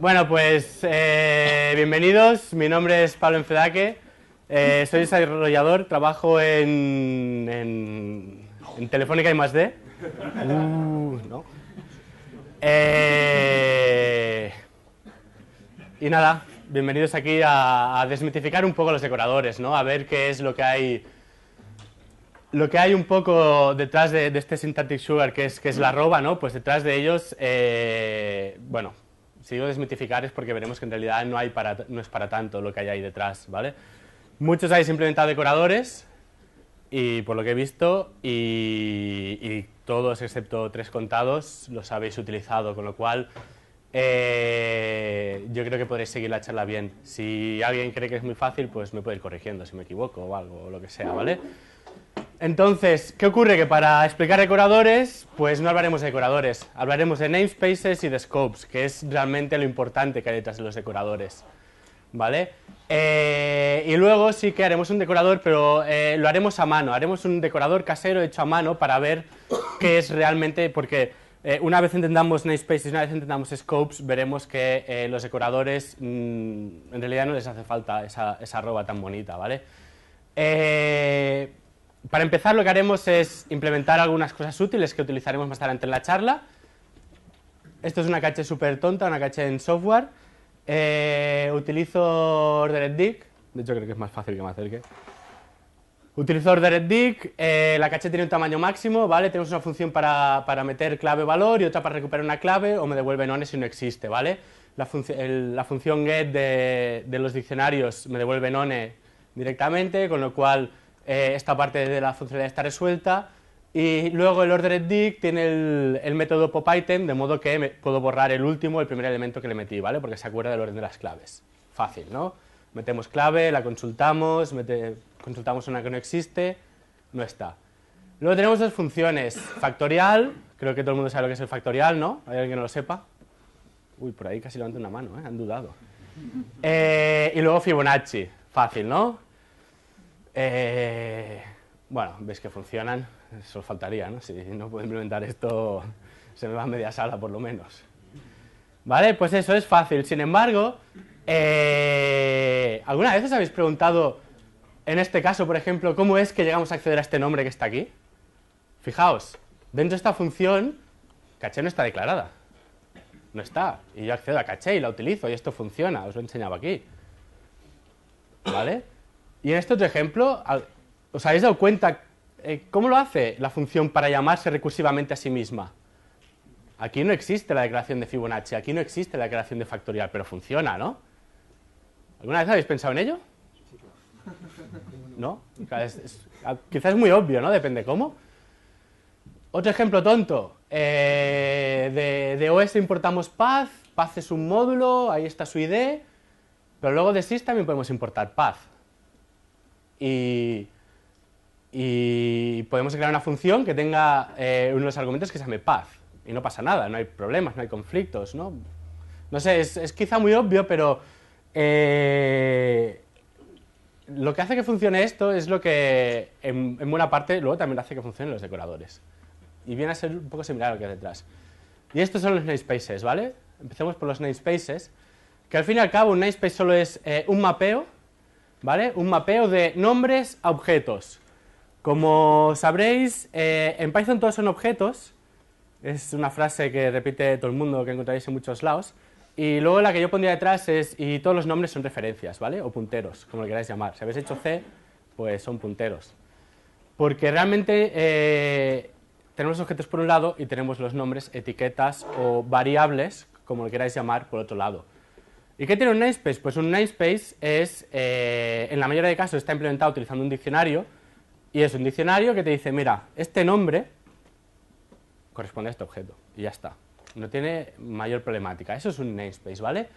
Bueno, pues eh, bienvenidos. Mi nombre es Pablo Enfedaque. Eh, soy desarrollador, trabajo en, Telefónica y más D. Uh, no. Eh, y nada, bienvenidos aquí a, desmitificar un poco los decoradores, ¿no? A ver qué es lo que hay lo que hay un poco detrás de, este Syntactic Sugar, que es, que es la roba, ¿no? Pues detrás de ellos, bueno, si digo desmitificar es porque veremos que en realidad no, hay para, no es para tanto lo que hay ahí detrás, ¿vale? Muchos habéis implementado decoradores, y por lo que he visto, y, todos excepto tres contados los habéis utilizado, con lo cual eh, yo creo que podréis seguir la charla bien. Si alguien cree que es muy fácil, pues me puede ir corrigiendo si me equivoco o algo, o lo que sea, ¿vale? Entonces, ¿qué ocurre? Que para explicar decoradores, pues no hablaremos de decoradores, hablaremos de namespaces y de scopes, que es realmente lo importante que hay detrás de los decoradores. ¿Vale? Eh, y luego sí que haremos un decorador, pero eh, lo haremos a mano, haremos un decorador casero hecho a mano para ver qué es realmente, porque eh, una vez entendamos namespaces, y una vez entendamos scopes, veremos que los decoradores mm, en realidad no les hace falta esa, esa tan bonita, ¿vale? Eh, para empezar, lo que haremos es implementar algunas cosas útiles que utilizaremos más adelante en la charla. Esto es una caché súper tonta, una caché en software. Eh, utilizo OrderedDict. de hecho creo que es más fácil que me acerque. Utilizo OrderedDict. Eh, la caché tiene un tamaño máximo, ¿vale? Tenemos una función para, meter clave-valor y otra para recuperar una clave o me devuelve none si no existe, ¿vale? La, función get de, de los diccionarios me devuelve none directamente, con lo cual eh, esta parte de la funcionalidad está resuelta. Y luego el ordered tiene el, método popitem, de modo que puedo borrar el último, el primer elemento que le metí, ¿vale? Porque se acuerda del orden de las claves. Fácil, ¿no? Metemos clave, la consultamos, consultamos una que no existe, no está. Luego tenemos dos funciones, factorial, creo que todo el mundo sabe lo que es el factorial, ¿no? ¿Hay alguien que no lo sepa? Uy, por ahí casi levanto una mano, ¿eh? Han dudado. Eh, y luego Fibonacci, fácil, ¿no? Eh, bueno, veis que funcionan, eso faltaría, ¿no? Si no puedo implementar esto, se me va a media sala por lo menos. ¿Vale? Pues eso es fácil. Sin embargo, eh, ¿alguna vez os habéis preguntado, en este caso, por ejemplo, cómo es que llegamos a acceder a este nombre que está aquí? Fijaos, dentro de esta función, caché no está declarada. No está. Y yo accedo a caché y la utilizo y esto funciona. Os lo enseñado aquí. ¿Vale? Y en este otro ejemplo, ¿os habéis dado cuenta eh, cómo lo hace la función para llamarse recursivamente a sí misma? Aquí no existe la declaración de Fibonacci, aquí no existe la declaración de factorial, pero funciona, ¿no? ¿Alguna vez habéis pensado en ello? ¿No? Ah, quizás es muy obvio, ¿no? Depende cómo. Otro ejemplo tonto. Eh, de, OS importamos Path, Path es un módulo, ahí está su ID, pero luego de SIS también podemos importar Path y, podemos crear una función que tenga unos eh, uno argumentos que se llame path. Y no pasa nada, no hay problemas, no hay conflictos, ¿no? sé, es, quizá muy obvio, pero eh, lo que hace que funcione esto es lo que en, buena parte luego también hace que funcionen los decoradores. Y viene a ser un poco similar a lo que hay detrás. Y estos son los namespaces, ¿vale? Empecemos por los namespaces, que al fin y al cabo un namespace solo es eh, un mapeo un mapeo de nombres a objetos. Como sabréis, eh, en Python todos son objetos. Es una frase que repite todo el mundo, que encontráis en muchos lados. Y luego la que yo pondría detrás es, y todos los nombres son referencias, ¿vale? O punteros, como lo queráis llamar. Si habéis hecho C, pues son punteros. Porque realmente eh, tenemos objetos por un lado y tenemos los nombres, etiquetas o variables, como lo queráis llamar, por otro lado. ¿Y qué tiene un namespace? Pues un namespace es, eh, en la mayoría de casos, está implementado utilizando un diccionario, y es un diccionario que te dice, mira, este nombre corresponde a este objeto, y ya está. No tiene mayor problemática. Eso es un namespace, ¿vale?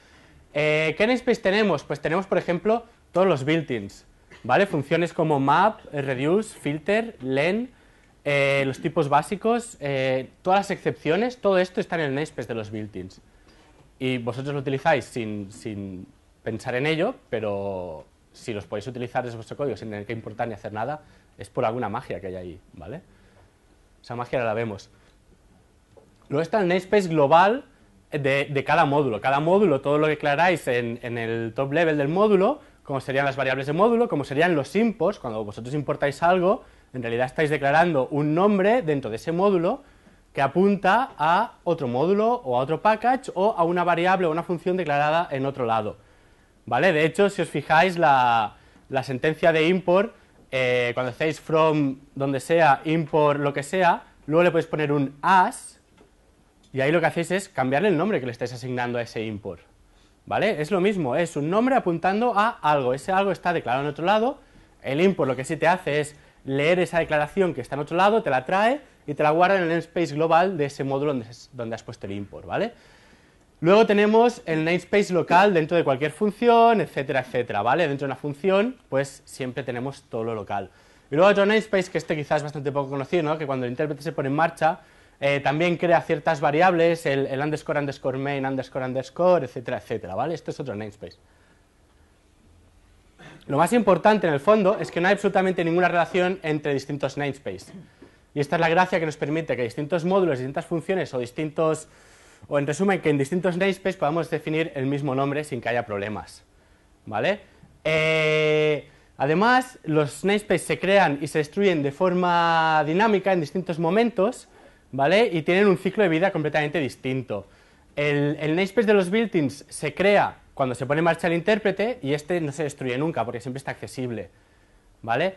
Eh, ¿Qué namespace tenemos? Pues tenemos, por ejemplo, todos los built ¿vale? Funciones como map, reduce, filter, len, eh, los tipos básicos, todas las excepciones, todo esto está en el namespace de los built-ins. Y vosotros lo utilizáis sin, pensar en ello, pero si los podéis utilizar desde vuestro código sin tener que importar ni hacer nada, es por alguna magia que hay ahí, ¿vale? Esa magia la vemos. Luego está el namespace global de, cada módulo. Cada módulo, todo lo que declaráis en, en el top level del módulo, como serían las variables de módulo, como serían los imports, cuando vosotros importáis algo, en realidad estáis declarando un nombre dentro de ese módulo que apunta a otro módulo o a otro package o a una variable o una función declarada en otro lado. ¿Vale? De hecho, si os fijáis, la, sentencia de import, eh, cuando hacéis from donde sea, import lo que sea, luego le podéis poner un as y ahí lo que hacéis es cambiarle el nombre que le estáis asignando a ese import. ¿Vale? Es lo mismo, es un nombre apuntando a algo. Ese algo está declarado en otro lado. El import lo que sí te hace es leer esa declaración que está en otro lado, te la trae y te la guarda en el namespace global de ese módulo donde, has puesto el import, ¿vale? Luego tenemos el namespace local dentro de cualquier función, etcétera, etcétera, ¿vale? Dentro de una función, pues siempre tenemos todo lo local. Y luego otro namespace, que este quizás es bastante poco conocido, ¿no? que cuando el intérprete se pone en marcha, eh, también crea ciertas variables, el, el, underscore, underscore, main, underscore, underscore, etcétera, etcétera, ¿vale? Este es otro namespace. Lo más importante en el fondo es que no hay absolutamente ninguna relación entre distintos namespace. Y esta es la gracia que nos permite que distintos módulos, distintas funciones o distintos, o en resumen, que en distintos namespaces podamos definir el mismo nombre sin que haya problemas. ¿Vale? Eh, además, los namespaces se crean y se destruyen de forma dinámica en distintos momentos, ¿vale? Y tienen un ciclo de vida completamente distinto. El, namespace de los built-ins se crea cuando se pone en marcha el intérprete y este no se destruye nunca porque siempre está accesible, ¿vale?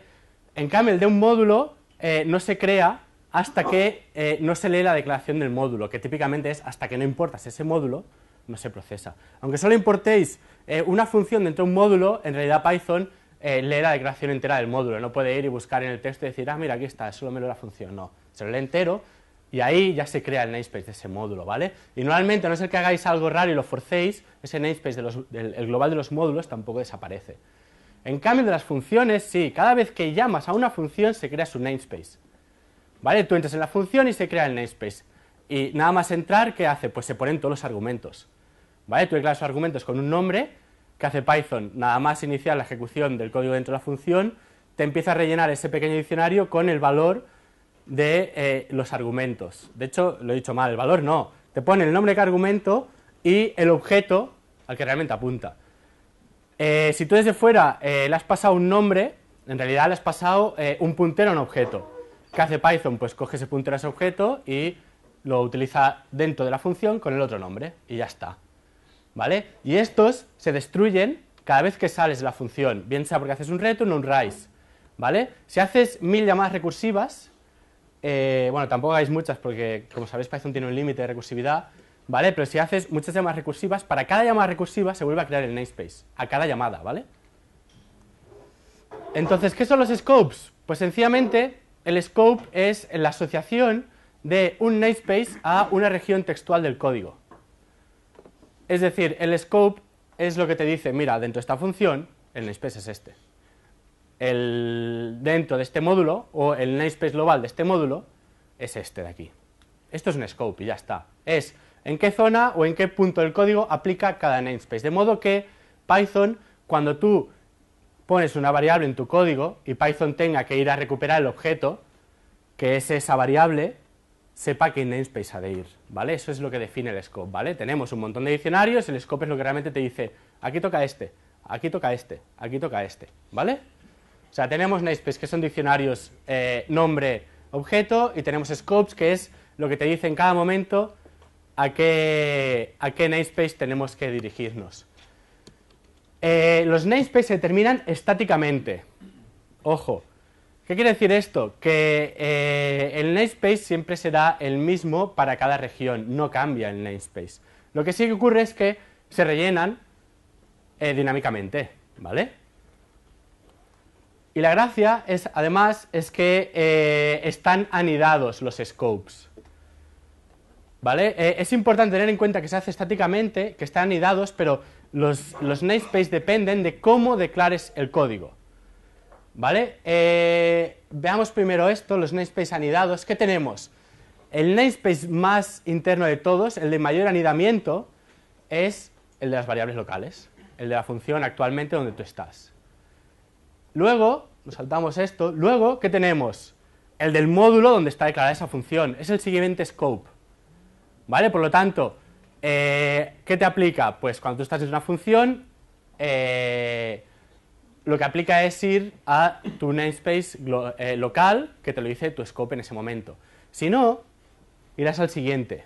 En cambio, el de un módulo eh, no se crea hasta que eh, no se lee la declaración del módulo, que típicamente es hasta que no importas ese módulo, no se procesa. Aunque solo importéis eh, una función dentro de un módulo, en realidad Python lee la declaración entera del módulo, no puede ir y buscar en el texto y decir, ah, mira, aquí está, solo me lo la función, no, se lo lee entero y ahí ya se crea el namespace de ese módulo, ¿vale? Y normalmente, a no ser que hagáis algo raro y lo forcéis, ese namespace, del, el global de los módulos tampoco desaparece. En cambio, de las funciones, sí, cada vez que llamas a una función se crea su namespace. ¿Vale? Tú entras en la función y se crea el namespace. Y nada más entrar, ¿qué hace? Pues se ponen todos los argumentos. ¿Vale? Tú declaras los argumentos con un nombre, que hace Python? Nada más iniciar la ejecución del código dentro de la función, te empieza a rellenar ese pequeño diccionario con el valor de eh, los argumentos. De hecho, lo he dicho mal, el valor no. Te pone el nombre que argumento y el objeto al que realmente apunta. Eh, si tú desde fuera eh, le has pasado un nombre, en realidad le has pasado eh, un puntero a un objeto. ¿Qué hace Python? Pues coge ese puntero a ese objeto y lo utiliza dentro de la función con el otro nombre y ya está. ¿Vale? Y estos se destruyen cada vez que sales de la función, bien sea porque haces un return o un rise. ¿Vale? Si haces mil llamadas recursivas, bueno, tampoco hagáis muchas porque, como sabéis, Python tiene un límite de recursividad, ¿vale? Pero si haces muchas llamadas recursivas, para cada llamada recursiva se vuelve a crear el namespace, a cada llamada, ¿vale? Entonces, ¿qué son los scopes? Pues sencillamente, el scope es la asociación de un namespace a una región textual del código. Es decir, el scope es lo que te dice, mira, dentro de esta función, el namespace es este. El, dentro de este módulo, o el namespace global de este módulo, es este de aquí. Esto es un scope y ya está. Es en qué zona o en qué punto del código aplica cada namespace. De modo que Python, cuando tú pones una variable en tu código y Python tenga que ir a recuperar el objeto, que es esa variable, sepa qué namespace ha de ir, ¿vale? Eso es lo que define el scope, ¿vale? Tenemos un montón de diccionarios, el scope es lo que realmente te dice, aquí toca este, aquí toca este, aquí toca este, ¿vale? O sea, tenemos namespace, que son diccionarios eh, nombre, objeto, y tenemos scopes, que es lo que te dice en cada momento a qué, namespace tenemos que dirigirnos. Eh, los namespaces se terminan estáticamente. Ojo, ¿qué quiere decir esto? Que eh, el namespace siempre será el mismo para cada región, no cambia el namespace. Lo que sí que ocurre es que se rellenan eh, dinámicamente, ¿vale? Y la gracia es, además, es que están anidados los scopes. Eh, es importante tener en cuenta que se hace estáticamente, que están anidados, pero los, namespace dependen de cómo declares el código, ¿vale? Eh, veamos primero esto, los namespace anidados, ¿qué tenemos? El namespace más interno de todos, el de mayor anidamiento, es el de las variables locales, el de la función actualmente donde tú estás. Luego, nos saltamos esto, luego, ¿qué tenemos? El del módulo donde está declarada esa función, es el siguiente scope. ¿Vale? Por lo tanto, eh, ¿qué te aplica? Pues cuando tú estás en una función, eh, lo que aplica es ir a tu namespace eh, local, que te lo dice tu scope en ese momento. Si no, irás al siguiente,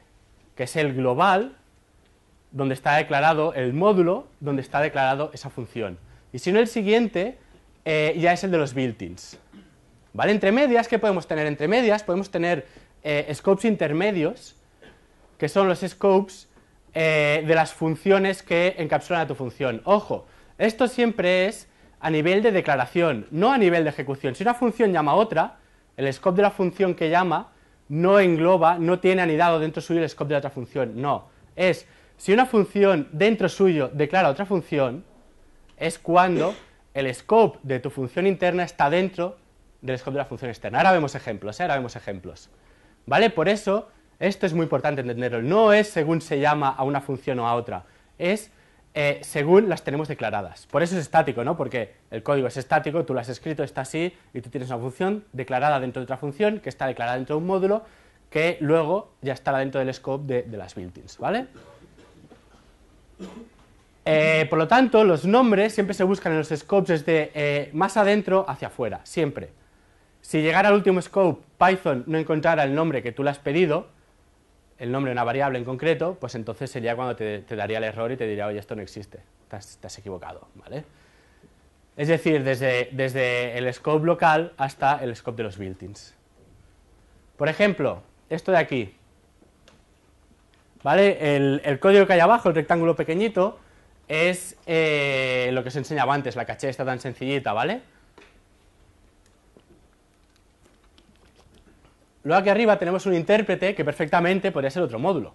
que es el global, donde está declarado el módulo, donde está declarado esa función. Y si no, el siguiente ya es el de los built-ins. ¿Vale? Entre medias, ¿qué podemos tener? Entre medias podemos tener scopes intermedios, que son los scopes eh, de las funciones que encapsulan a tu función. Ojo, esto siempre es a nivel de declaración, no a nivel de ejecución. Si una función llama a otra, el scope de la función que llama no engloba, no tiene anidado dentro suyo el scope de la otra función, no. Es, si una función dentro suyo declara otra función, es cuando el scope de tu función interna está dentro del scope de la función externa. Ahora vemos ejemplos, ¿eh? ahora vemos ejemplos. ¿Vale? Por eso, esto es muy importante entenderlo. No es según se llama a una función o a otra, es eh, según las tenemos declaradas. Por eso es estático, ¿no? Porque el código es estático, tú lo has escrito, está así, y tú tienes una función declarada dentro de otra función, que está declarada dentro de un módulo, que luego ya estará dentro del scope de, las built ¿vale? Eh, por lo tanto, los nombres siempre se buscan en los scopes desde eh, más adentro hacia afuera, siempre. Si llegara al último scope, Python no encontrara el nombre que tú le has pedido, el nombre de una variable en concreto, pues entonces sería cuando te, daría el error y te diría, oye, esto no existe, estás equivocado, ¿vale? Es decir, desde, desde, el scope local hasta el scope de los built-ins. Por ejemplo, esto de aquí, ¿vale? El, código que hay abajo, el rectángulo pequeñito, es eh, lo que os enseñaba antes, la caché está tan sencillita, ¿vale? Luego aquí arriba tenemos un intérprete que perfectamente podría ser otro módulo.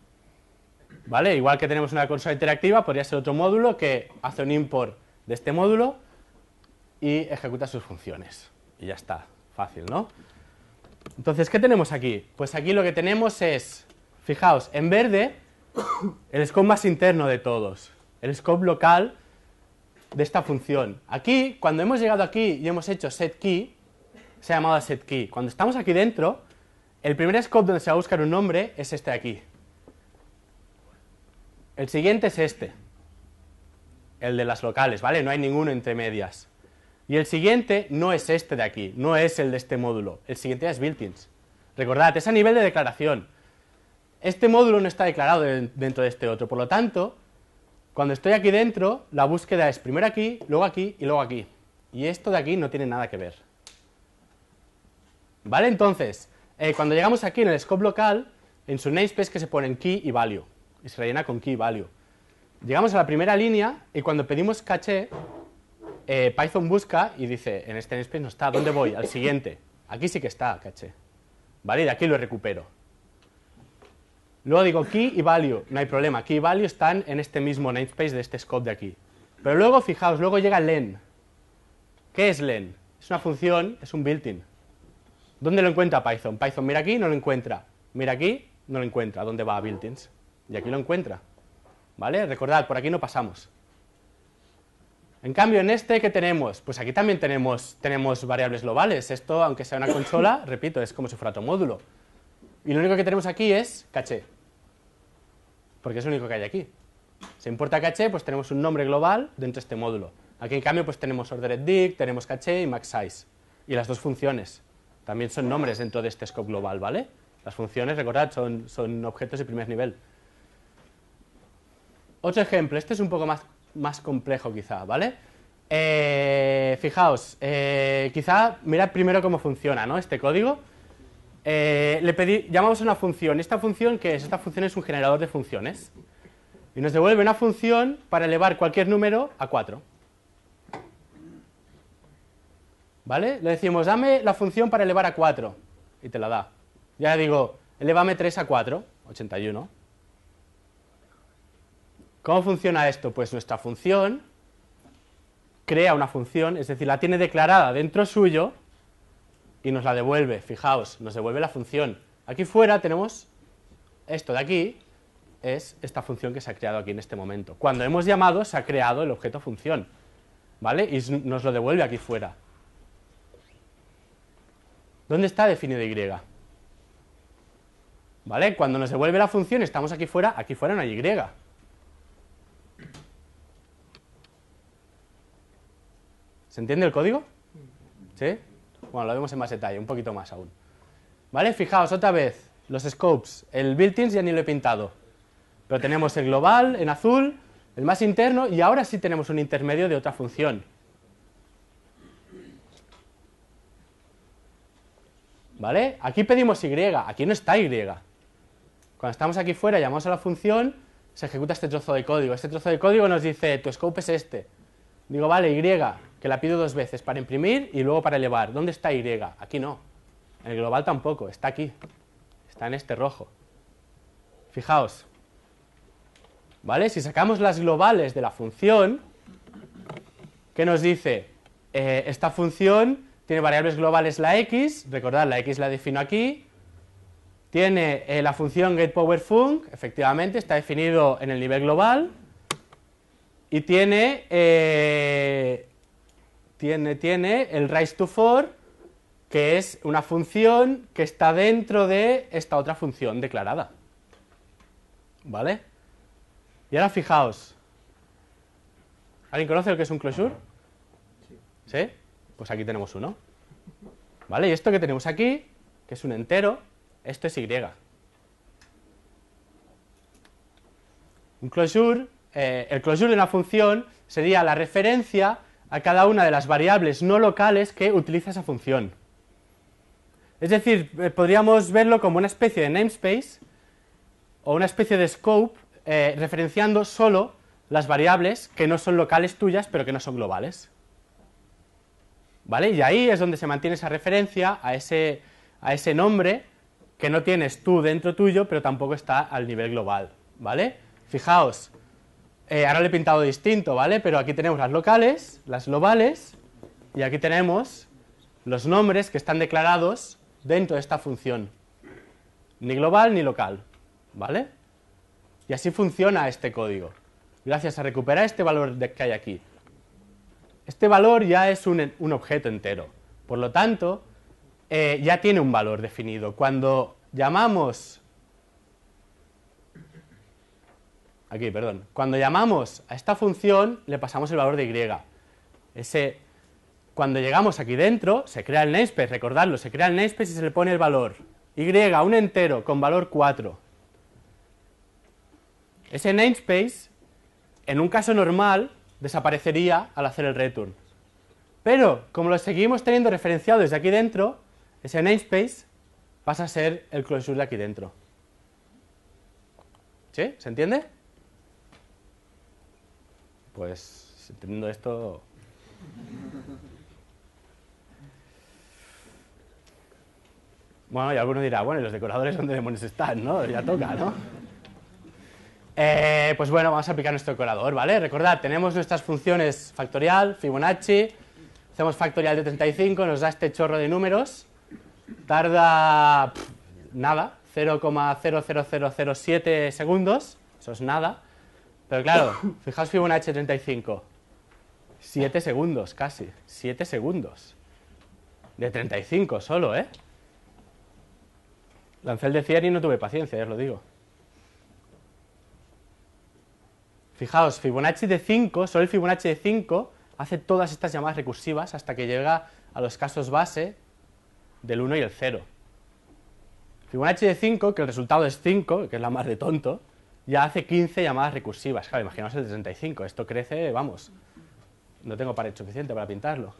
¿Vale? Igual que tenemos una consola interactiva, podría ser otro módulo que hace un import de este módulo y ejecuta sus funciones. Y ya está, fácil, ¿no? Entonces, ¿qué tenemos aquí? Pues aquí lo que tenemos es, fijaos, en verde, el scope más interno de todos, el scope local de esta función. Aquí, cuando hemos llegado aquí y hemos hecho set key, se ha llamado set key. Cuando estamos aquí dentro, el primer scope donde se va a buscar un nombre es este de aquí. El siguiente es este, el de las locales, ¿vale? No hay ninguno entre medias. Y el siguiente no es este de aquí, no es el de este módulo. El siguiente es built Recordad, es a nivel de declaración. Este módulo no está declarado dentro de este otro, por lo tanto, cuando estoy aquí dentro, la búsqueda es primero aquí, luego aquí y luego aquí. Y esto de aquí no tiene nada que ver. ¿Vale? Entonces, eh, cuando llegamos aquí en el scope local, en su namespace que se ponen key y value, y se rellena con key y value. Llegamos a la primera línea y cuando pedimos caché, eh, Python busca y dice, en este namespace no está, ¿dónde voy? Al siguiente. Aquí sí que está caché. ¿Vale? Y de aquí lo recupero. Luego digo key y value, no hay problema, key y value están en este mismo namespace de este scope de aquí. Pero luego, fijaos, luego llega len. ¿Qué es len? Es una función, es un built-in. ¿Dónde lo encuentra Python? Python mira aquí, no lo encuentra. Mira aquí, no lo encuentra. ¿Dónde va? A buildings. Y aquí lo encuentra. ¿Vale? Recordad, por aquí no pasamos. En cambio, en este, que tenemos? Pues aquí también tenemos, variables globales. Esto, aunque sea una consola, repito, es como si fuera otro módulo. Y lo único que tenemos aquí es caché. Porque es lo único que hay aquí. Se importa caché, pues tenemos un nombre global dentro de este módulo. Aquí, en cambio, pues tenemos ordered tenemos caché y maxsize. Y las dos funciones. También son nombres dentro de este scope global, ¿vale? Las funciones, recordad, son, objetos de primer nivel. Otro ejemplo, este es un poco más, más complejo quizá, ¿vale? Eh, fijaos, eh, quizá mirad primero cómo funciona ¿no? este código. Eh, le pedí, llamamos a una función. ¿Esta función que es? Esta función es un generador de funciones. Y nos devuelve una función para elevar cualquier número a 4. ¿vale? Le decimos, dame la función para elevar a 4, y te la da. Ya digo, elevame 3 a 4, 81. ¿Cómo funciona esto? Pues nuestra función crea una función, es decir, la tiene declarada dentro suyo y nos la devuelve, fijaos, nos devuelve la función. Aquí fuera tenemos esto de aquí, es esta función que se ha creado aquí en este momento. Cuando hemos llamado se ha creado el objeto función, ¿vale? Y nos lo devuelve aquí fuera. ¿Dónde está definido y? ¿Vale? Cuando nos devuelve la función estamos aquí fuera, aquí fuera no hay y. ¿Se entiende el código? ¿Sí? Bueno, lo vemos en más detalle, un poquito más aún. ¿Vale? Fijaos otra vez, los scopes, el built-ins ya ni lo he pintado, pero tenemos el global en azul, el más interno y ahora sí tenemos un intermedio de otra función. ¿vale? Aquí pedimos y, aquí no está y. Cuando estamos aquí fuera, llamamos a la función, se ejecuta este trozo de código. Este trozo de código nos dice, tu scope es este. Digo, vale, y, que la pido dos veces, para imprimir y luego para elevar. ¿Dónde está y? Aquí no. En el global tampoco, está aquí. Está en este rojo. Fijaos. ¿Vale? Si sacamos las globales de la función, ¿qué nos dice? Eh, esta función tiene variables globales la x, recordad, la x la defino aquí. Tiene eh, la función getPowerFunc, efectivamente, está definido en el nivel global. Y tiene, eh, tiene, tiene el raise to que es una función que está dentro de esta otra función declarada. ¿Vale? Y ahora fijaos. ¿Alguien conoce lo que es un closure? ¿Sí? Pues aquí tenemos uno, ¿Vale? Y esto que tenemos aquí, que es un entero, esto es y. Un closure, eh, el closure de una función sería la referencia a cada una de las variables no locales que utiliza esa función. Es decir, eh, podríamos verlo como una especie de namespace o una especie de scope eh, referenciando solo las variables que no son locales tuyas pero que no son globales. ¿vale? Y ahí es donde se mantiene esa referencia a ese, nombre que no tienes tú dentro tuyo, pero tampoco está al nivel global, ¿vale? Fijaos, eh, ahora lo he pintado distinto, ¿vale? Pero aquí tenemos las locales, las globales, y aquí tenemos los nombres que están declarados dentro de esta función. Ni global ni local, ¿vale? Y así funciona este código, gracias a recuperar este valor que hay aquí. Este valor ya es un, objeto entero, por lo tanto, eh, ya tiene un valor definido. Cuando llamamos aquí, perdón, cuando llamamos a esta función le pasamos el valor de y. Ese, cuando llegamos aquí dentro se crea el namespace, recordadlo, se crea el namespace y se le pone el valor y, un entero con valor 4. Ese namespace, en un caso normal, desaparecería al hacer el return. Pero como lo seguimos teniendo referenciado desde aquí dentro, ese namespace pasa a ser el closure de aquí dentro. ¿Sí? ¿Se entiende? Pues entendiendo esto... Bueno, y alguno dirá, bueno, ¿y los decoradores dónde demonios están, no? Ya toca, ¿no? Eh, pues bueno, vamos a aplicar nuestro colador, ¿vale? Recordad, tenemos nuestras funciones factorial, Fibonacci, hacemos factorial de 35, nos da este chorro de números, tarda nada, 0,00007 segundos, eso es nada, pero claro, fijaos Fibonacci 35, 7 segundos casi, 7 segundos, de 35 solo, ¿eh? Lancé el de 100 y no tuve paciencia, ya os lo digo. Fijaos, Fibonacci de 5, solo el Fibonacci de 5 hace todas estas llamadas recursivas hasta que llega a los casos base del 1 y el 0. Fibonacci de 5, que el resultado es 5, que es la más de tonto, ya hace 15 llamadas recursivas. Claro, imaginaos el 35, esto crece, vamos, no tengo pared suficiente para pintarlo.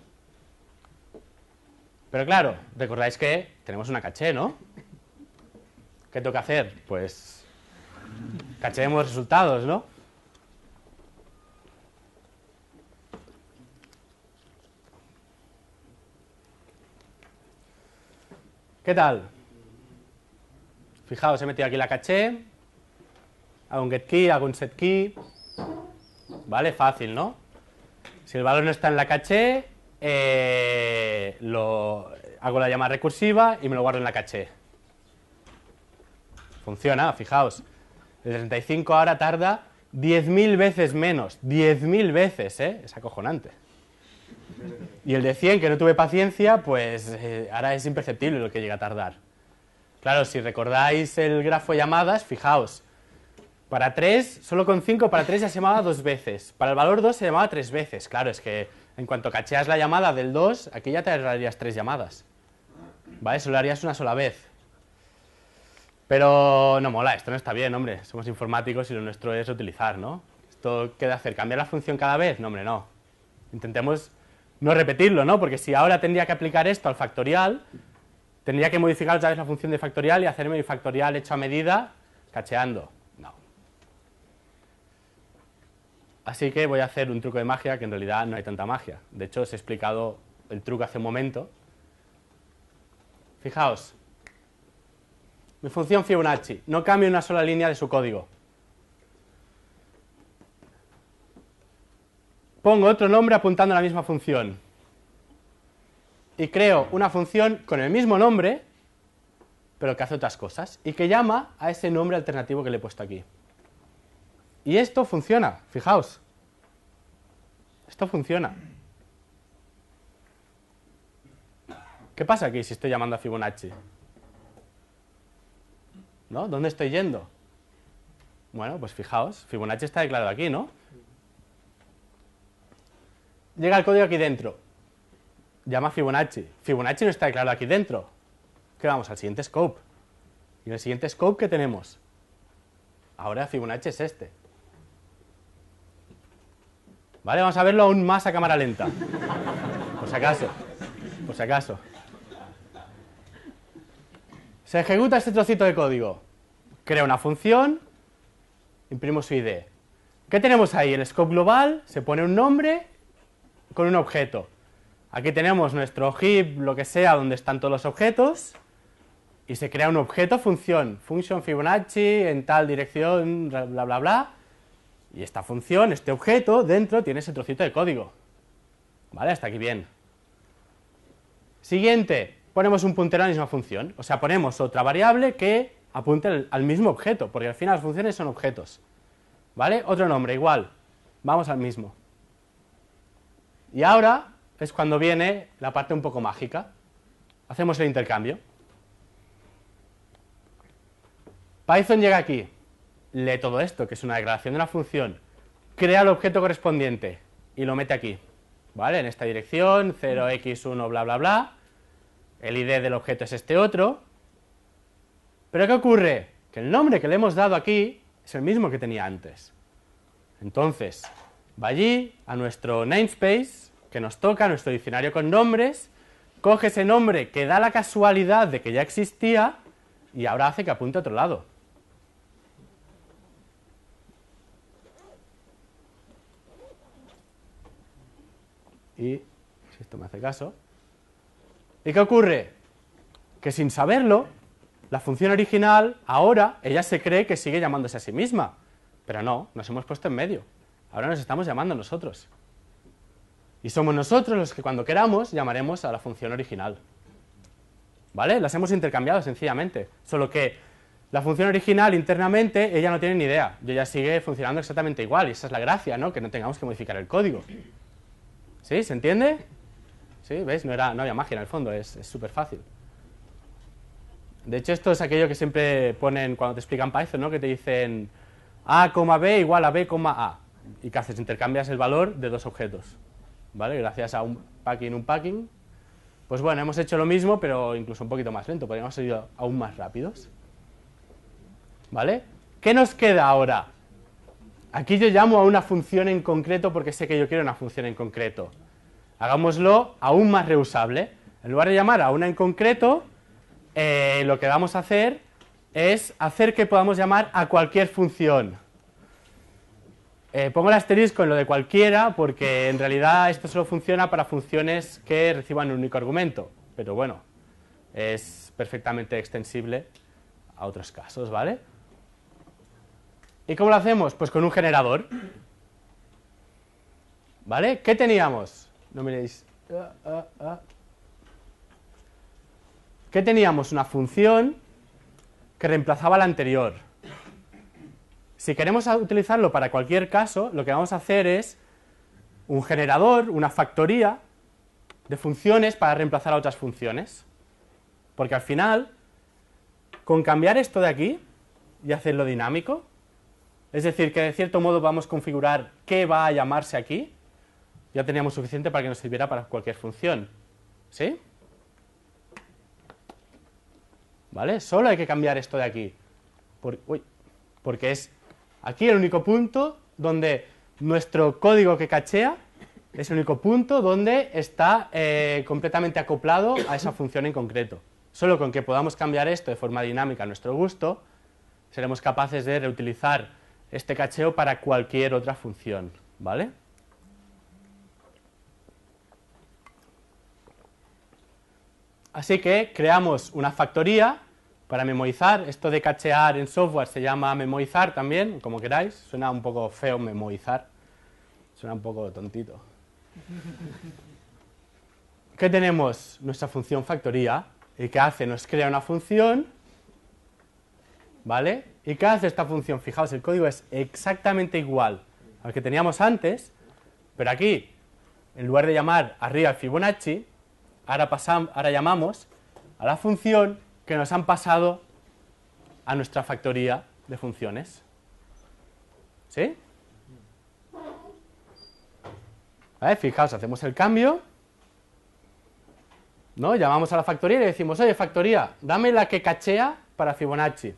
Pero claro, recordáis que tenemos una caché, ¿no? ¿Qué toca hacer? Pues cachemos resultados, ¿no? ¿Qué tal? Fijaos, he metido aquí la caché, hago un get key, hago un set key, ¿vale? Fácil, ¿no? Si el valor no está en la caché, eh, lo, hago la llamada recursiva y me lo guardo en la caché. Funciona, fijaos. El 35 ahora tarda 10.000 veces menos, 10.000 veces, ¿eh? Es acojonante. Y el de 100, que no tuve paciencia, pues eh, ahora es imperceptible lo que llega a tardar. Claro, si recordáis el grafo llamadas, fijaos, para 3, solo con 5 para 3 ya se llamaba dos veces. Para el valor 2 se llamaba tres veces. Claro, es que en cuanto cacheas la llamada del 2, aquí ya te harías tres llamadas. ¿Vale? Solo harías una sola vez. Pero no mola, esto no está bien, hombre. Somos informáticos y lo nuestro es utilizar, ¿no? ¿Esto qué de hacer? ¿Cambiar la función cada vez? No, hombre, no. Intentemos no repetirlo, ¿no? Porque si ahora tendría que aplicar esto al factorial, tendría que modificar otra vez la función de factorial y hacerme mi factorial hecho a medida, cacheando. No. Así que voy a hacer un truco de magia que en realidad no hay tanta magia. De hecho, os he explicado el truco hace un momento. Fijaos, mi función Fibonacci no cambia una sola línea de su código. pongo otro nombre apuntando a la misma función y creo una función con el mismo nombre, pero que hace otras cosas, y que llama a ese nombre alternativo que le he puesto aquí. Y esto funciona, fijaos. Esto funciona. ¿Qué pasa aquí si estoy llamando a Fibonacci? ¿No? ¿Dónde estoy yendo? Bueno, pues fijaos, Fibonacci está declarado aquí, ¿no? llega el código aquí dentro, llama Fibonacci, Fibonacci no está declarado aquí dentro, ¿Qué? vamos al siguiente scope, y el siguiente scope que tenemos, ahora Fibonacci es este. Vale, vamos a verlo aún más a cámara lenta, por si acaso, por si acaso. Se ejecuta este trocito de código, crea una función, imprimo su ID. ¿Qué tenemos ahí? El scope global, se pone un nombre con un objeto. Aquí tenemos nuestro heap, lo que sea, donde están todos los objetos, y se crea un objeto función, function Fibonacci en tal dirección, bla, bla, bla, y esta función, este objeto, dentro tiene ese trocito de código. ¿Vale? Hasta aquí bien. Siguiente, ponemos un puntero a la misma función, o sea, ponemos otra variable que apunte al mismo objeto, porque al final las funciones son objetos. ¿Vale? Otro nombre, igual, vamos al mismo. Y ahora es cuando viene la parte un poco mágica. Hacemos el intercambio. Python llega aquí, lee todo esto, que es una declaración de una función, crea el objeto correspondiente y lo mete aquí, ¿vale? En esta dirección, 0x1, bla, bla, bla. El id del objeto es este otro. Pero ¿qué ocurre? Que el nombre que le hemos dado aquí es el mismo que tenía antes. Entonces, Va allí, a nuestro namespace, que nos toca, nuestro diccionario con nombres, coge ese nombre que da la casualidad de que ya existía y ahora hace que apunte a otro lado. Y, si esto me hace caso, ¿y qué ocurre? Que sin saberlo, la función original, ahora, ella se cree que sigue llamándose a sí misma, pero no, nos hemos puesto en medio. Ahora nos estamos llamando nosotros. Y somos nosotros los que cuando queramos llamaremos a la función original. ¿Vale? Las hemos intercambiado sencillamente. Solo que la función original internamente, ella no tiene ni idea. Yo ella sigue funcionando exactamente igual. Y esa es la gracia, ¿no? Que no tengamos que modificar el código. ¿Sí? ¿Se entiende? ¿Sí? ¿Veis? No, era, no había magia en el fondo. Es súper fácil. De hecho, esto es aquello que siempre ponen cuando te explican Python, ¿no? Que te dicen A, B igual a B, A. ¿Y qué haces? Intercambias el valor de dos objetos, ¿vale? Gracias a un packing, un packing. Pues bueno, hemos hecho lo mismo, pero incluso un poquito más lento, podríamos ser aún más rápidos. ¿Vale? ¿Qué nos queda ahora? Aquí yo llamo a una función en concreto porque sé que yo quiero una función en concreto. Hagámoslo aún más reusable. En lugar de llamar a una en concreto, eh, lo que vamos a hacer es hacer que podamos llamar a cualquier función. Eh, pongo el asterisco en lo de cualquiera porque en realidad esto solo funciona para funciones que reciban un único argumento, pero bueno, es perfectamente extensible a otros casos, ¿vale? ¿Y cómo lo hacemos? Pues con un generador. ¿Vale? ¿Qué teníamos? No miréis. Ah, ah, ah. ¿Qué teníamos? Una función que reemplazaba la anterior. Si queremos utilizarlo para cualquier caso, lo que vamos a hacer es un generador, una factoría de funciones para reemplazar a otras funciones. Porque al final, con cambiar esto de aquí y hacerlo dinámico, es decir, que de cierto modo vamos a configurar qué va a llamarse aquí, ya teníamos suficiente para que nos sirviera para cualquier función. ¿Sí? ¿Vale? Solo hay que cambiar esto de aquí. porque es Aquí el único punto donde nuestro código que cachea es el único punto donde está eh, completamente acoplado a esa función en concreto. Solo con que podamos cambiar esto de forma dinámica a nuestro gusto, seremos capaces de reutilizar este cacheo para cualquier otra función, ¿vale? Así que creamos una factoría para memorizar. Esto de cachear en software se llama memorizar también, como queráis. Suena un poco feo memorizar. Suena un poco tontito. ¿Qué tenemos? Nuestra función factoría. ¿Y qué hace? Nos crea una función. ¿Vale? ¿Y qué hace esta función? Fijaos, el código es exactamente igual al que teníamos antes, pero aquí, en lugar de llamar arriba Fibonacci, ahora, pasamos, ahora llamamos a la función que nos han pasado a nuestra factoría de funciones. ¿Sí? Fijaos, hacemos el cambio, ¿no? Llamamos a la factoría y le decimos, oye, factoría, dame la que cachea para Fibonacci.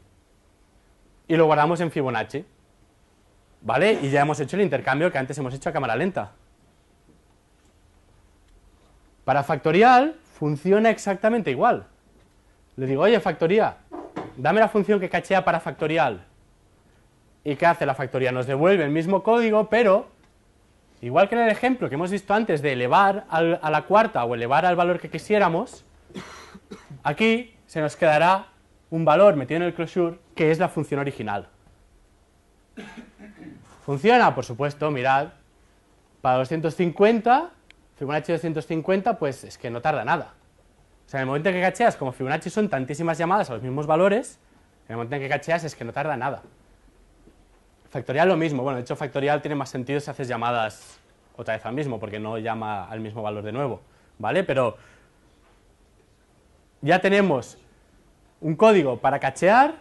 Y lo guardamos en Fibonacci. ¿Vale? Y ya hemos hecho el intercambio que antes hemos hecho a cámara lenta. Para factorial funciona exactamente igual. Le digo, oye, factoría, dame la función que cachea para factorial. ¿Y qué hace la factoría? Nos devuelve el mismo código, pero igual que en el ejemplo que hemos visto antes de elevar a la cuarta o elevar al valor que quisiéramos, aquí se nos quedará un valor metido en el closure que es la función original. ¿Funciona? Por supuesto, mirad, para 250, Fibonacci 250, pues es que no tarda nada. O sea, en el momento en que cacheas, como Fibonacci son tantísimas llamadas a los mismos valores, en el momento en que cacheas es que no tarda nada. Factorial lo mismo, bueno, de hecho factorial tiene más sentido si haces llamadas otra vez al mismo, porque no llama al mismo valor de nuevo, ¿vale? Pero ya tenemos un código para cachear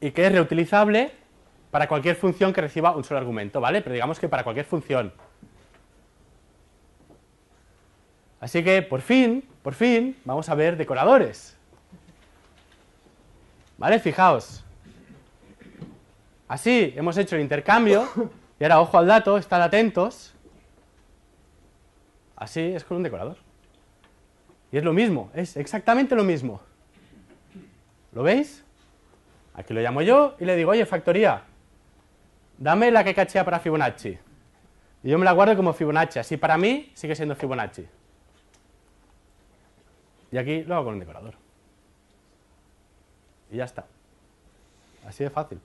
y que es reutilizable para cualquier función que reciba un solo argumento, ¿vale? Pero digamos que para cualquier función. Así que, por fin, por fin, vamos a ver decoradores. ¿Vale? Fijaos. Así hemos hecho el intercambio, y ahora ojo al dato, estar atentos. Así es con un decorador. Y es lo mismo, es exactamente lo mismo. ¿Lo veis? Aquí lo llamo yo y le digo, oye, factoría, dame la que cachea para Fibonacci. Y yo me la guardo como Fibonacci, así para mí sigue siendo Fibonacci. Y aquí lo hago con un decorador. Y ya está. Así de fácil.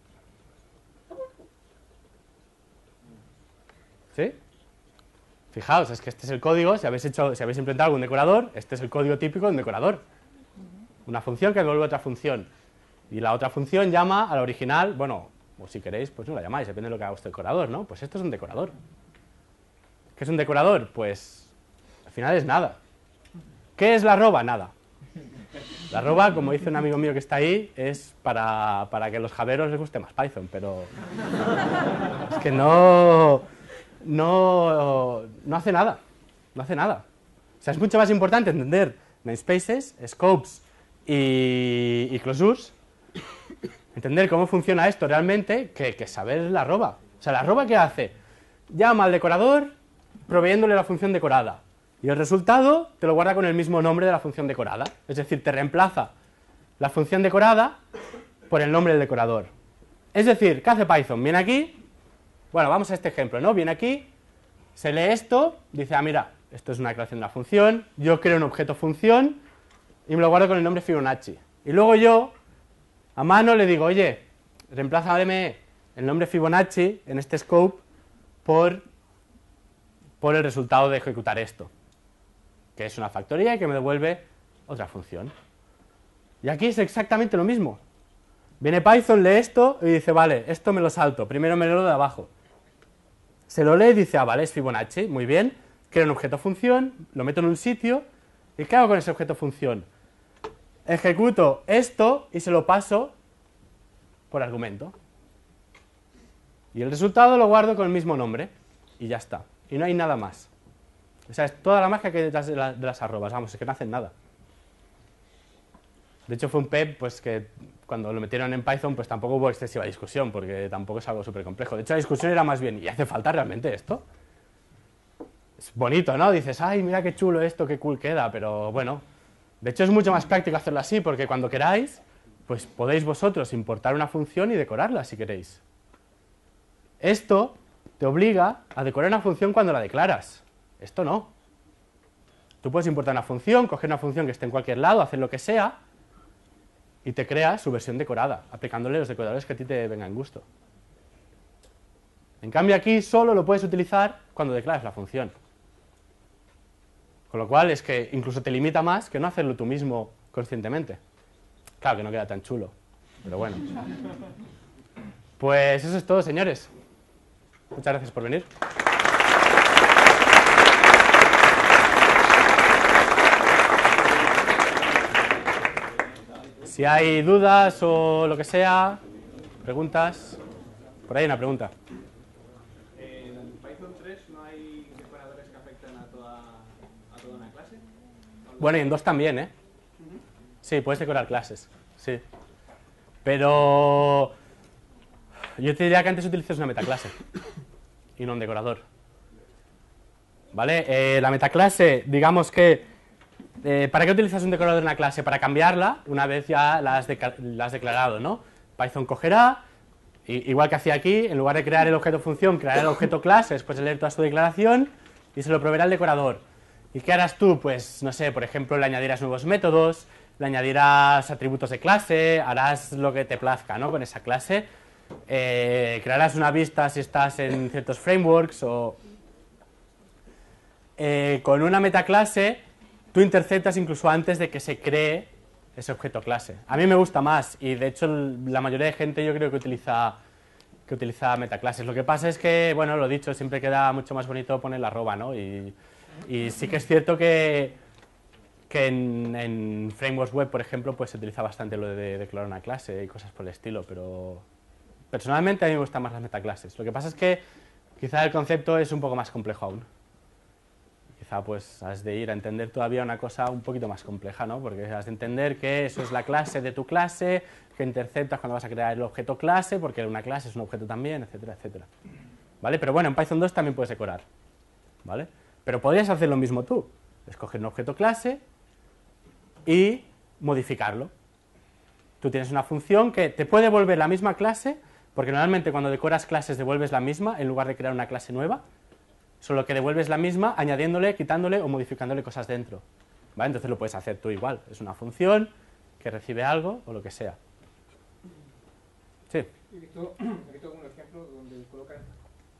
¿Sí? Fijaos, es que este es el código, si habéis, hecho, si habéis implementado algún decorador, este es el código típico de un decorador. Una función que devuelve otra función. Y la otra función llama a la original, bueno, o si queréis, pues no la llamáis, depende de lo que haga el decorador, ¿no? Pues esto es un decorador. ¿Qué es un decorador? Pues al final es nada. ¿Qué es la arroba? Nada. La arroba, como dice un amigo mío que está ahí, es para, para que los javeros les guste más Python, pero es que no, no, hace nada, no hace nada. O sea, es mucho más importante entender namespaces, scopes y, closures, entender cómo funciona esto realmente, que, que saber la roba. O sea, la arroba, ¿qué hace? Llama al decorador proveyéndole la función decorada y el resultado te lo guarda con el mismo nombre de la función decorada. Es decir, te reemplaza la función decorada por el nombre del decorador. Es decir, ¿qué hace Python? Viene aquí, bueno, vamos a este ejemplo, ¿no? Viene aquí, se lee esto, dice, ah, mira, esto es una creación de la función, yo creo un objeto función y me lo guardo con el nombre Fibonacci. Y luego yo, a mano, le digo, oye, reemplaza DME el nombre Fibonacci en este scope por, por el resultado de ejecutar esto que es una factoría y que me devuelve otra función. Y aquí es exactamente lo mismo. Viene Python, lee esto y dice, vale, esto me lo salto, primero me lo de abajo. Se lo lee y dice, ah, vale, es Fibonacci, muy bien, creo un objeto función, lo meto en un sitio, ¿y qué hago con ese objeto función? Ejecuto esto y se lo paso por argumento. Y el resultado lo guardo con el mismo nombre y ya está. Y no hay nada más. O sea, es toda la magia que hay detrás de, de las arrobas, vamos, es que no hacen nada. De hecho, fue un PEP pues, que cuando lo metieron en Python pues tampoco hubo excesiva discusión, porque tampoco es algo súper complejo. De hecho, la discusión era más bien, ¿y hace falta realmente esto? Es bonito, ¿no? Dices, ay, mira qué chulo esto, qué cool queda, pero bueno. De hecho, es mucho más práctico hacerlo así, porque cuando queráis, pues podéis vosotros importar una función y decorarla si queréis. Esto te obliga a decorar una función cuando la declaras. Esto no. Tú puedes importar una función, coger una función que esté en cualquier lado, hacer lo que sea, y te crea su versión decorada, aplicándole los decoradores que a ti te vengan gusto. En cambio aquí solo lo puedes utilizar cuando declares la función. Con lo cual es que incluso te limita más que no hacerlo tú mismo conscientemente. Claro que no queda tan chulo, pero bueno. Pues eso es todo, señores. Muchas gracias por venir. Si hay dudas o lo que sea, preguntas. Por ahí hay una pregunta. ¿En Python 3 no hay decoradores que afectan a toda, una clase? Bueno, y en 2 también, ¿eh? Sí, puedes decorar clases, sí. Pero yo te diría que antes utilices una metaclase y no un decorador. ¿Vale? Eh, la metaclase, digamos que eh, ¿para qué utilizas un decorador en una clase? Para cambiarla una vez ya la has, declarado, ¿no? Python cogerá, igual que hacía aquí, en lugar de crear el objeto función, creará el objeto clase, después de leer toda su declaración y se lo proveerá el decorador. ¿Y qué harás tú? Pues, no sé, por ejemplo, le añadirás nuevos métodos, le añadirás atributos de clase, harás lo que te plazca, ¿no? Con esa clase. Eh, crearás una vista si estás en ciertos frameworks o... Eh, con una metaclase tú interceptas incluso antes de que se cree ese objeto clase. A mí me gusta más y de hecho la mayoría de gente yo creo que utiliza que utiliza metaclases. Lo que pasa es que, bueno, lo dicho, siempre queda mucho más bonito poner la arroba, ¿no? Y, sí que es cierto que, en, frameworks web, por ejemplo, pues se utiliza bastante lo de declarar una clase y cosas por el estilo, pero personalmente a mí me gustan más las metaclases. Lo que pasa es que quizá el concepto es un poco más complejo aún sea, pues has de ir a entender todavía una cosa un poquito más compleja, ¿no? Porque has de entender que eso es la clase de tu clase, que interceptas cuando vas a crear el objeto clase, porque una clase es un objeto también, etcétera, etcétera. ¿Vale? Pero bueno, en Python 2 también puedes decorar, ¿vale? Pero podrías hacer lo mismo tú, escoger un objeto clase y modificarlo. Tú tienes una función que te puede devolver la misma clase, porque normalmente cuando decoras clases devuelves la misma en lugar de crear una clase nueva, solo que devuelves la misma añadiéndole, quitándole o modificándole cosas dentro. ¿Vale? Entonces lo puedes hacer tú igual. Es una función que recibe algo o lo que sea. Sí. He visto, ejemplo donde colocan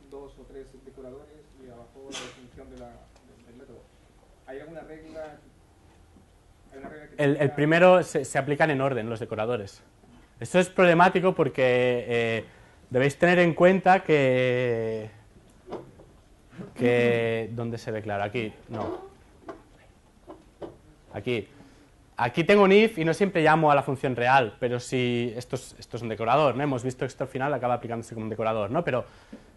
dos o tres decoradores y abajo la definición del método. ¿Hay alguna regla? el, primero se, aplican en orden los decoradores. Esto es problemático porque eh, debéis tener en cuenta que que dónde se ve claro? aquí no aquí aquí tengo un if y no siempre llamo a la función real pero si esto es, un decorador no hemos visto que esto al final acaba aplicándose como un decorador no pero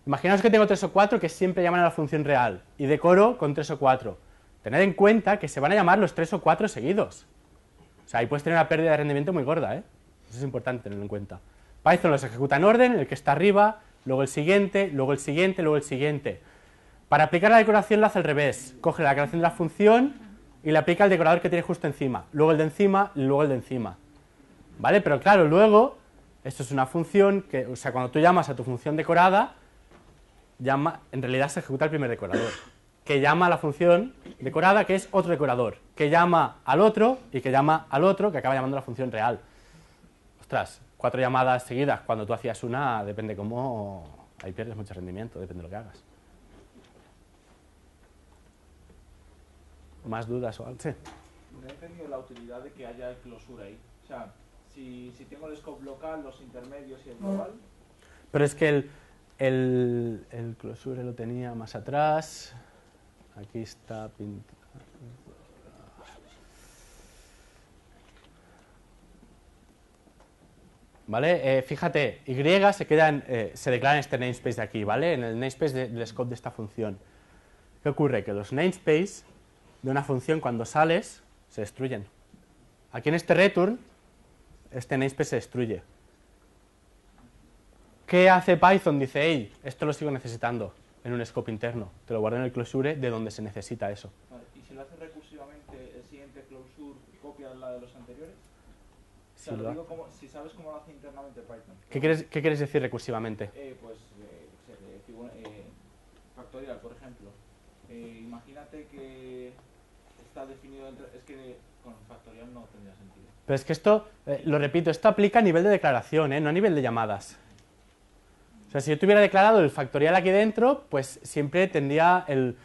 imaginaos que tengo tres o cuatro que siempre llaman a la función real y decoro con tres o cuatro tened en cuenta que se van a llamar los tres o cuatro seguidos o sea ahí puedes tener una pérdida de rendimiento muy gorda ¿eh? eso es importante tenerlo en cuenta Python los ejecuta en orden el que está arriba luego el siguiente luego el siguiente luego el siguiente para aplicar la decoración la hace al revés. Coge la creación de la función y la aplica al decorador que tiene justo encima. Luego el de encima y luego el de encima. ¿Vale? Pero claro, luego, esto es una función que, o sea, cuando tú llamas a tu función decorada, llama, en realidad se ejecuta el primer decorador, que llama a la función decorada, que es otro decorador, que llama al otro y que llama al otro, que acaba llamando a la función real. Ostras, cuatro llamadas seguidas, cuando tú hacías una, depende cómo, ahí pierdes mucho rendimiento, depende de lo que hagas. más dudas o algo. Sí. No he entendido la utilidad de que haya el closure ahí. O sea, si, tengo el scope local, los intermedios y el global. Pero es que el, closure lo tenía más atrás. Aquí está pintado. ¿Vale? Eh, fíjate, Y se, queda eh, se declara en este namespace de aquí, ¿vale? En el namespace del scope de esta función. ¿Qué ocurre? Que los namespace de una función cuando sales se destruyen. Aquí en este return, este namespace se destruye. ¿Qué hace Python? Dice, hey, esto lo sigo necesitando en un scope interno. Te lo guardo en el closure de donde se necesita eso. Vale, ¿Y si lo hace recursivamente, el siguiente closure copia la de los anteriores? si sabes cómo lo hace internamente Python. ¿Qué quieres, decir recursivamente? Eh, pues, eh, eh, factorial, por ejemplo. imagínate que está definido dentro, es que con factorial no tendría sentido. Pero es que esto, eh, lo repito, esto aplica a nivel de declaración, eh, no a nivel de llamadas. O sea, si yo tuviera declarado el factorial aquí dentro, pues siempre tendría el,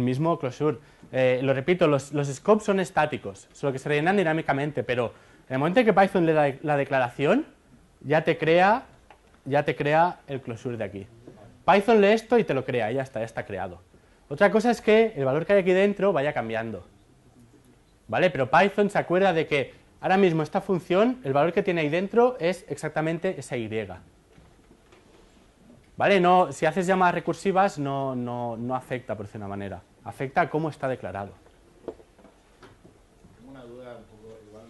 mismo closure. Eh, lo repito, los, scopes son estáticos, solo que se rellenan dinámicamente, pero en el momento en que Python le la declaración, ya te crea, ya te crea el closure de aquí. Python lee esto y te lo crea, ya está, ya está creado. Otra cosa es que el valor que hay aquí dentro vaya cambiando. ¿Vale? Pero Python se acuerda de que ahora mismo esta función, el valor que tiene ahí dentro es exactamente esa Y. ¿Vale? No, si haces llamadas recursivas no, no, afecta, por decir una manera. Afecta a cómo está declarado. Tengo una duda un poco igual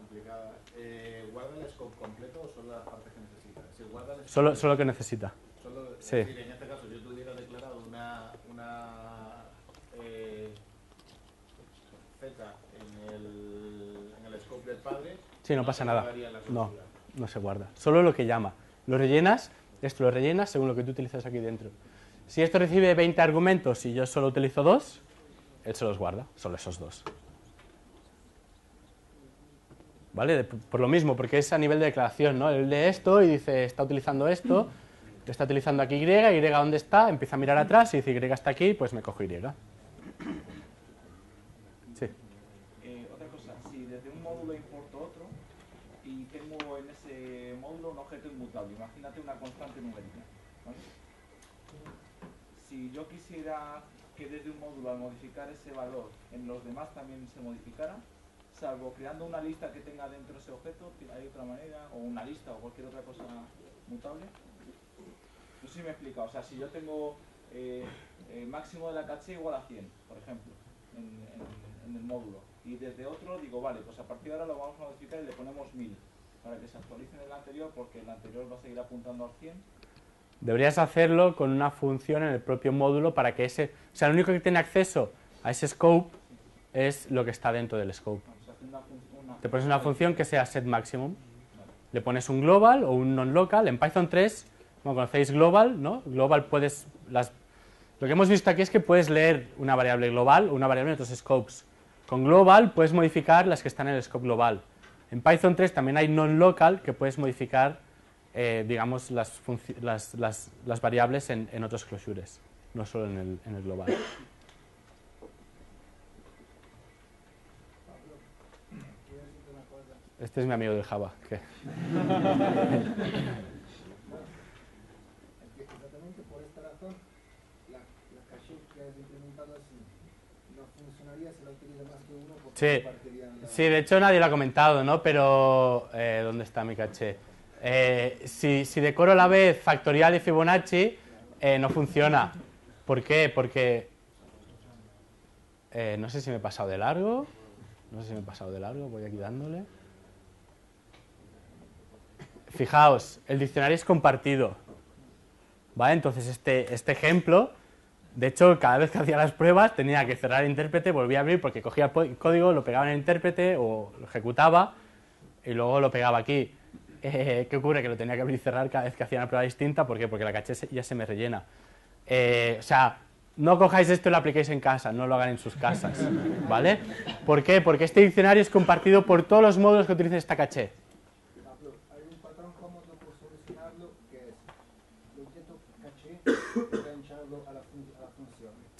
complicada. Eh, ¿Guarda el scope completo o solo las partes que necesita? solo, lo que necesita. sí. Sí, no pasa nada. No, no se guarda. Solo lo que llama. Lo rellenas, esto lo rellenas según lo que tú utilizas aquí dentro. Si esto recibe 20 argumentos y yo solo utilizo dos, él se los guarda, solo esos dos. ¿Vale? Por lo mismo, porque es a nivel de declaración, ¿no? Él lee esto y dice, está utilizando esto, está utilizando aquí Y, Y dónde está, empieza a mirar atrás y dice Y está aquí, pues me cojo Y. tengo en ese módulo un objeto inmutable, imagínate una constante numérica. Si yo quisiera que desde un módulo al modificar ese valor en los demás también se modificara, salvo creando una lista que tenga dentro ese objeto, hay otra manera, o una lista o cualquier otra cosa mutable. No sé si me explica, o sea, si yo tengo eh, eh, máximo de la caché igual a 100, por ejemplo, en, en el módulo, y desde otro digo, vale, pues a partir de ahora lo vamos a modificar y le ponemos 1000 para que se en el anterior, porque el anterior va a seguir apuntando al 100. Deberías hacerlo con una función en el propio módulo para que ese... O sea, lo único que tiene acceso a ese scope es lo que está dentro del scope. Te pones una función que sea set maximum. Le pones un global o un non-local. En Python 3, como conocéis global, ¿no? Global puedes... Las, lo que hemos visto aquí es que puedes leer una variable global o una variable en otros scopes. Con global puedes modificar las que están en el scope global. En Python 3 también hay non-local que puedes modificar, eh, digamos, las, variables en, otros closures, no solo en el, global. Este es mi amigo del Java. Exactamente por esta razón, la, la que has implementado es no más sí. sí, de hecho nadie lo ha comentado, ¿no? Pero, eh, ¿dónde está mi caché? Eh, si, si, decoro la vez factorial y Fibonacci, eh, no funciona. ¿Por qué? Porque... no sé si me he pasado de largo. No sé si me he pasado de largo, voy aquí dándole. Fijaos, el diccionario es compartido. ¿Vale? Entonces este, este ejemplo de hecho, cada vez que hacía las pruebas tenía que cerrar el intérprete, volvía a abrir porque cogía el código, lo pegaba en el intérprete o lo ejecutaba y luego lo pegaba aquí. Eh, ¿Qué ocurre? Que lo tenía que abrir y cerrar cada vez que hacía una prueba distinta. ¿Por qué? Porque la caché ya se me rellena. Eh, o sea, no cojáis esto y lo apliquéis en casa, no lo hagan en sus casas. ¿Vale? ¿Por qué? Porque este diccionario es compartido por todos los módulos que utiliza esta caché.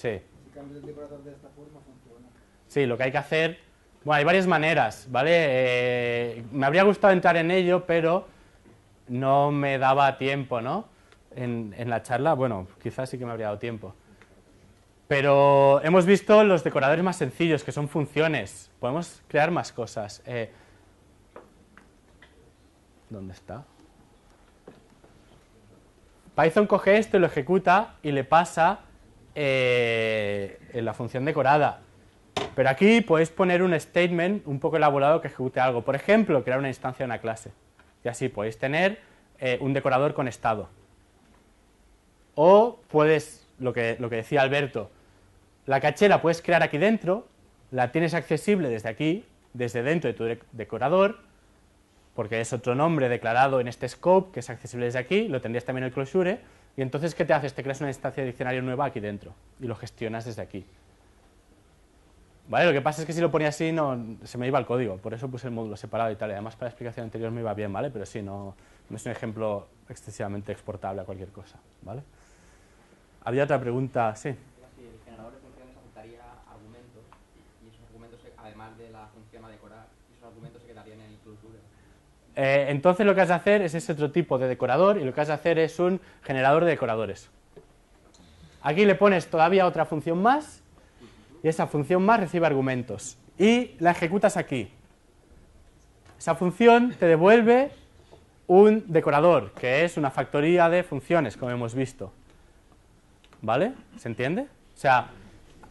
Sí. Si cambias el de esta forma, funciona. Sí, lo que hay que hacer... Bueno, hay varias maneras, ¿vale? Eh, me habría gustado entrar en ello, pero no me daba tiempo, ¿no? En, la charla, bueno, quizás sí que me habría dado tiempo. Pero hemos visto los decoradores más sencillos, que son funciones. Podemos crear más cosas. Eh, ¿Dónde está? Python coge esto y lo ejecuta y le pasa eh, en la función decorada. Pero aquí podéis poner un statement un poco elaborado que ejecute algo. Por ejemplo, crear una instancia de una clase. Y así podéis tener eh, un decorador con estado. O puedes, lo que, decía Alberto, la caché la puedes crear aquí dentro, la tienes accesible desde aquí, desde dentro de tu decorador, porque es otro nombre declarado en este scope que es accesible desde aquí, lo tendrías también en el closure, y entonces, ¿qué te haces? Te creas una instancia de diccionario nueva aquí dentro y lo gestionas desde aquí. Vale, lo que pasa es que si lo ponía así no, se me iba el código, por eso puse el módulo separado y tal. Además, para la explicación anterior me iba bien, ¿vale? Pero sí, no, no es un ejemplo excesivamente exportable a cualquier cosa, ¿vale? Había otra pregunta, sí. Eh, entonces lo que has de hacer es ese otro tipo de decorador y lo que has de hacer es un generador de decoradores. Aquí le pones todavía otra función más y esa función más recibe argumentos y la ejecutas aquí. Esa función te devuelve un decorador, que es una factoría de funciones, como hemos visto. ¿Vale? ¿Se entiende? O sea,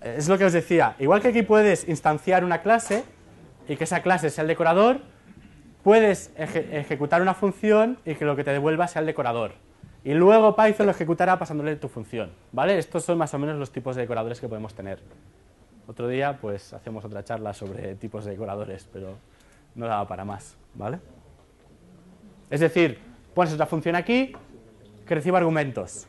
es lo que os decía. Igual que aquí puedes instanciar una clase y que esa clase sea el decorador, puedes ejecutar una función y que lo que te devuelva sea el decorador. Y luego Python lo ejecutará pasándole tu función. ¿vale? Estos son más o menos los tipos de decoradores que podemos tener. Otro día pues hacemos otra charla sobre tipos de decoradores, pero no daba para más. ¿vale? Es decir, pones otra función aquí que reciba argumentos.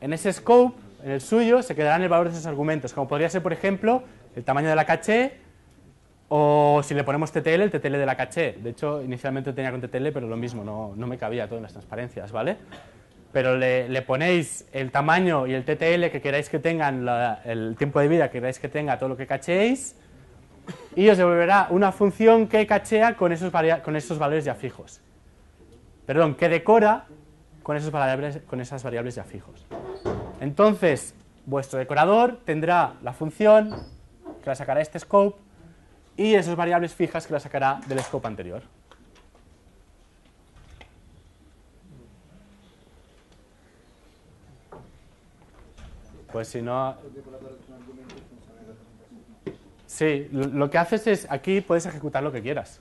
En ese scope, en el suyo, se quedarán el valor de esos argumentos, como podría ser, por ejemplo, el tamaño de la caché o si le ponemos TTL, el TTL de la caché. De hecho, inicialmente tenía con TTL, pero lo mismo, no, no me cabía todo en las transparencias, ¿vale? Pero le, ponéis el tamaño y el TTL que queráis que tengan, el tiempo de vida que queráis que tenga todo lo que cachéis, y os devolverá una función que cachea con esos, con esos valores ya fijos. Perdón, que decora con, esos variables, con esas variables ya fijos. Entonces, vuestro decorador tendrá la función que la sacará este scope y esas variables fijas que la sacará del scope anterior. Pues si no... Sí, lo que haces es, aquí puedes ejecutar lo que quieras.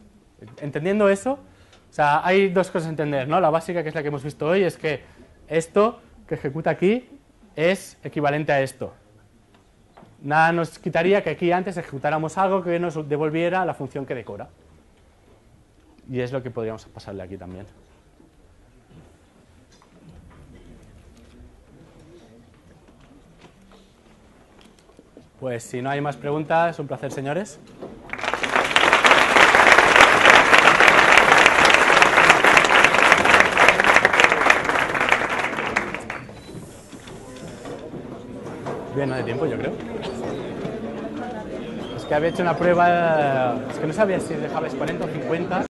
Entendiendo eso, o sea, hay dos cosas a entender, ¿no? La básica, que es la que hemos visto hoy, es que esto que ejecuta aquí es equivalente a esto. Nada nos quitaría que aquí antes ejecutáramos algo que nos devolviera la función que decora. Y es lo que podríamos pasarle aquí también. Pues si no hay más preguntas, un placer, señores. Bien, no de tiempo, yo creo que había hecho una prueba, es que no sabía si dejaba 40 o 50,